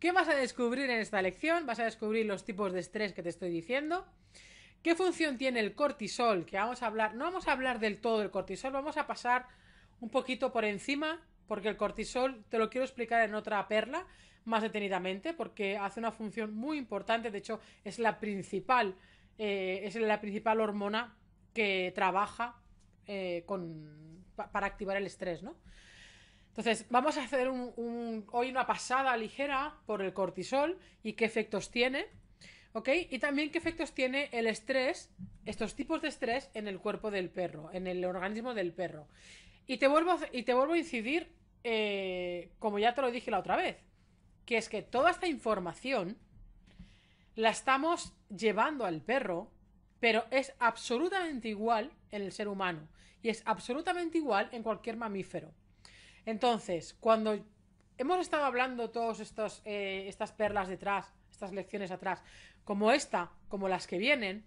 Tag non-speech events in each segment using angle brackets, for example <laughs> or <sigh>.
¿Qué vas a descubrir en esta lección? Vas a descubrir los tipos de estrés que te estoy diciendo. ¿Qué función tiene el cortisol? Que vamos a hablar, no vamos a hablar del todo del cortisol, vamos a pasar un poquito por encima, porque el cortisol te lo quiero explicar en otra perla más detenidamente, porque hace una función muy importante, de hecho es la principal, eh, es la principal hormona que trabaja eh, para activar el estrés, ¿no? Entonces, vamos a hacer hoy una pasada ligera por el cortisol y qué efectos tiene, ¿ok? Y también qué efectos tiene el estrés, estos tipos de estrés en el cuerpo del perro, en el organismo del perro. Y te vuelvo, y te vuelvo a incidir, eh, como ya te lo dije la otra vez, que es que toda esta información la estamos llevando al perro, pero es absolutamente igual en el ser humano y es absolutamente igual en cualquier mamífero. Entonces, cuando hemos estado hablando todas eh, estas perlas detrás, estas lecciones atrás, como esta, como las que vienen,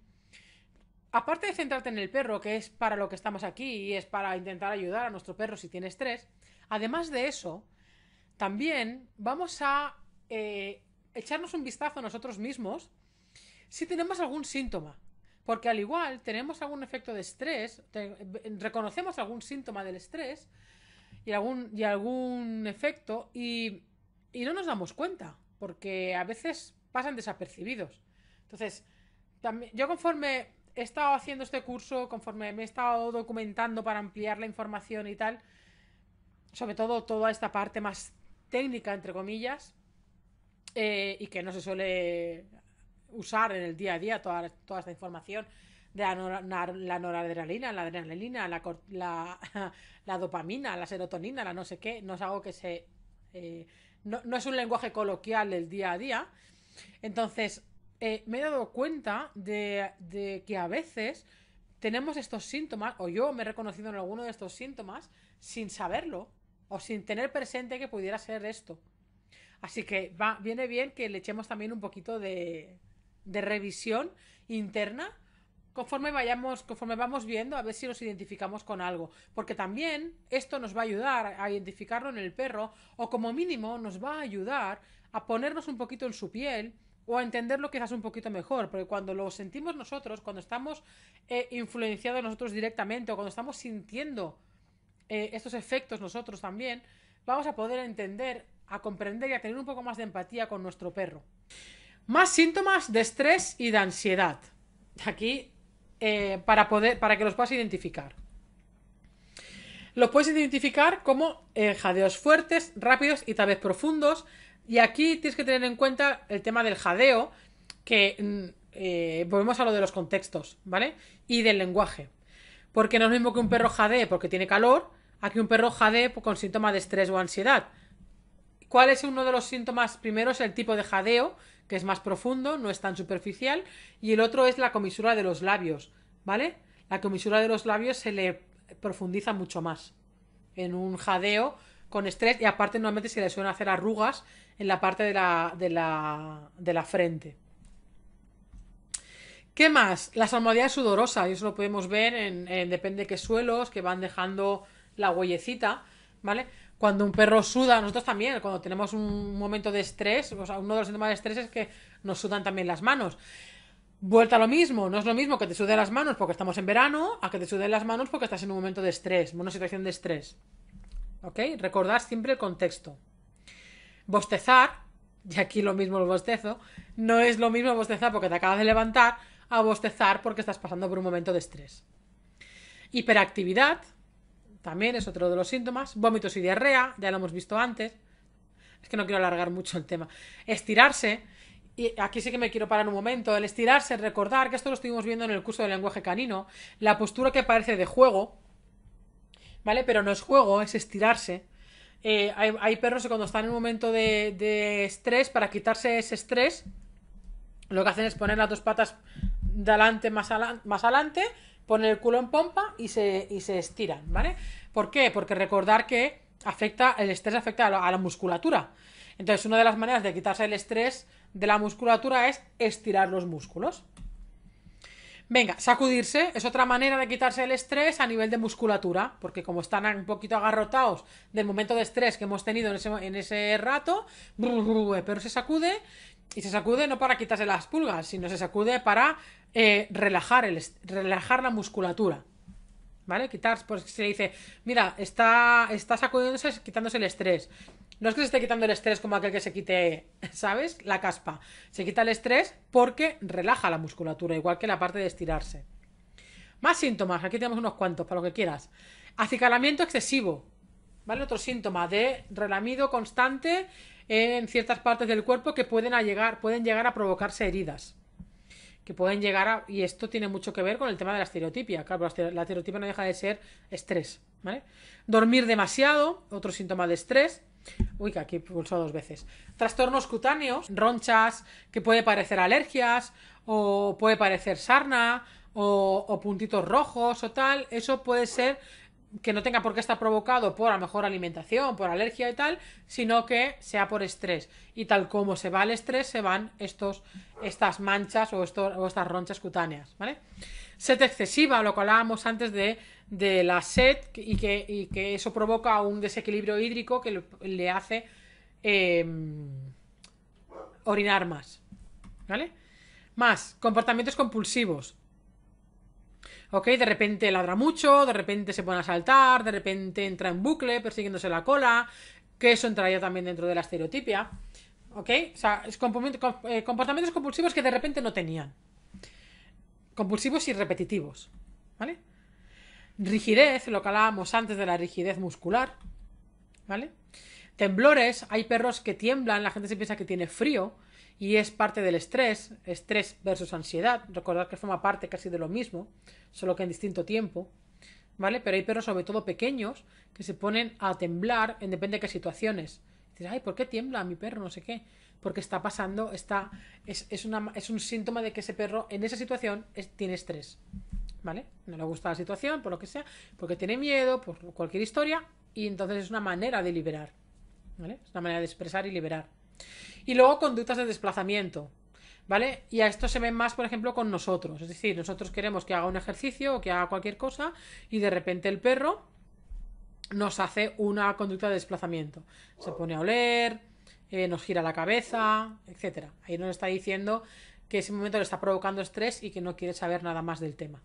aparte de centrarte en el perro, que es para lo que estamos aquí y es para intentar ayudar a nuestro perro si tiene estrés, además de eso, también vamos a eh, echarnos un vistazo a nosotros mismos si tenemos algún síntoma. Porque al igual tenemos algún efecto de estrés, reconocemos algún síntoma del estrés y algún, y algún efecto y, no nos damos cuenta, porque a veces pasan desapercibidos. Entonces, yo conforme he estado haciendo este curso, conforme me he estado documentando para ampliar la información y tal, sobre todo toda esta parte más técnica, entre comillas, eh, y que no se suele usar en el día a día toda, toda esta información de la, la noradrenalina, la adrenalina, <laughs> la, dopamina, la serotonina, la no sé qué, no es algo que se... Eh, no, es un lenguaje coloquial del día a día. Entonces, eh, me he dado cuenta de, que a veces tenemos estos síntomas, o yo me he reconocido en alguno de estos síntomas, sin saberlo, o sin tener presente que pudiera ser esto. Así que va, viene bien que le echemos también un poquito de, de revisión interna conforme vayamos, conforme vamos viendo, a ver si nos identificamos con algo. Porque también esto nos va a ayudar a identificarlo en el perro, o como mínimo nos va a ayudar a ponernos un poquito en su piel o a entenderlo quizás un poquito mejor, porque cuando lo sentimos nosotros, cuando estamos eh, influenciados nosotros directamente o cuando estamos sintiendo eh, estos efectos nosotros también, vamos a poder entender, a comprender y a tener un poco más de empatía con nuestro perro. Más síntomas de estrés y de ansiedad. Aquí eh, para, poder, para que los puedas identificar. Los puedes identificar como eh, jadeos fuertes, rápidos y tal vez profundos. Y aquí tienes que tener en cuenta el tema del jadeo, que mm, eh, volvemos a lo de los contextos, ¿vale? Y del lenguaje. Porque no es lo mismo que un perro jadee porque tiene calor, a que un perro jadee pues, con síntomas de estrés o ansiedad. ¿Cuál es uno de los síntomas? primeros? el tipo de jadeo, que es más profundo, no es tan superficial, y el otro es la comisura de los labios, ¿vale? La comisura de los labios se le profundiza mucho más en un jadeo con estrés y aparte normalmente se le suelen hacer arrugas en la parte de la, de la, de la frente. ¿Qué más? Las almohadillas sudorosas, y eso lo podemos ver en, depende de qué suelos, que van dejando la huellecita, ¿vale? cuando un perro suda, nosotros también, cuando tenemos un momento de estrés, o uno de los síntomas de estrés es que nos sudan también las manos. Vuelta a lo mismo, no es lo mismo que te suden las manos porque estamos en verano a que te suden las manos porque estás en un momento de estrés, una situación de estrés. ¿Ok? Recordar siempre el contexto. Bostezar, y aquí lo mismo el bostezo, no es lo mismo bostezar porque te acabas de levantar a bostezar porque estás pasando por un momento de estrés. Hiperactividad, también es otro de los síntomas. Vómitos y diarrea, ya lo hemos visto antes. Es que no quiero alargar mucho el tema. Estirarse, y aquí sí que me quiero parar un momento, el estirarse, recordar que esto lo estuvimos viendo en el curso de lenguaje canino, la postura que parece de juego, ¿vale? Pero no es juego, es estirarse. Eh, hay, perros que cuando están en un momento de, de, estrés, para quitarse ese estrés, lo que hacen es poner las dos patas delante, más, más adelante, ponen el culo en pompa y se, se estiran, ¿vale? ¿Por qué? Porque recordar que afecta, el estrés afecta a la, musculatura. Entonces, una de las maneras de quitarse el estrés de la musculatura es estirar los músculos. Venga, sacudirse es otra manera de quitarse el estrés a nivel de musculatura, porque como están un poquito agarrotados del momento de estrés que hemos tenido en ese, en ese rato, pero se sacude y se sacude no para quitarse las pulgas, sino se sacude para eh, relajar, el, relajar la musculatura. ¿Vale? Quitarse, pues se dice, mira, está, está sacudiéndose, quitándose el estrés. No es que se esté quitando el estrés como aquel que se quite, <laughs> ¿sabes? La caspa. Se quita el estrés porque relaja la musculatura, igual que la parte de estirarse. Más síntomas, aquí tenemos unos cuantos, para lo que quieras. Acicalamiento excesivo, ¿vale? Otro síntoma de relamido constante en ciertas partes del cuerpo que pueden, llegar, pueden llegar a provocarse heridas. Que pueden llegar a. Y esto tiene mucho que ver con el tema de la estereotipia. Claro, la estereotipia no deja de ser estrés. Dormir demasiado, otro síntoma de estrés. Uy, que aquí pulsado dos veces. Trastornos cutáneos, ronchas, que puede parecer alergias, o puede parecer sarna, o puntitos rojos, o tal. Eso puede ser que no tenga por qué estar provocado por a mejor alimentación, por alergia y tal, sino que sea por estrés. Y tal como se va el estrés, se van estos, estas manchas o, estas ronchas cutáneas, ¿vale? Sed excesiva, lo que hablábamos antes de, la sed y que, eso provoca un desequilibrio hídrico que le hace em, orinar más, ¿vale? Más, comportamientos compulsivos. ¿ok? De repente ladra mucho, de repente se pone a saltar, de repente entra en bucle persiguiéndose la cola, que eso entraría también dentro de la estereotipia, ¿ok? O sea, eh, comportamientos compulsivos que de repente no tenían. Compulsivos y repetitivos, ¿vale? Rigidez, lo que hablábamos antes de la rigidez muscular, ¿vale? Temblores, hay perros que tiemblan, la gente se piensa que tiene frío, y es parte del estrés, estrés versus ansiedad. Recordad que forma parte casi de lo mismo, solo que en distinto tiempo. ¿Vale? Pero hay perros, sobre todo pequeños, que se ponen a temblar en depende de qué situaciones. Dices, ay, ¿por qué tiembla mi perro? No sé qué. Porque está pasando, está. Es, es, es un síntoma de que ese perro en esa situación tiene estrés. ¿Vale? No le gusta la situación, por lo que sea, porque tiene miedo, por cualquier historia, y entonces es una manera de liberar. ¿Vale? Es una manera de expresar y liberar. Y luego conductas de desplazamiento. ¿Vale? Y a esto se ven más, por ejemplo, con nosotros. Es decir, nosotros queremos que haga un ejercicio o que haga cualquier cosa y de repente el perro nos hace una conducta de desplazamiento. Se pone a oler, eh, nos gira la cabeza, etc. Ahí nos está diciendo que ese momento le está provocando estrés y que no quiere saber nada más del tema.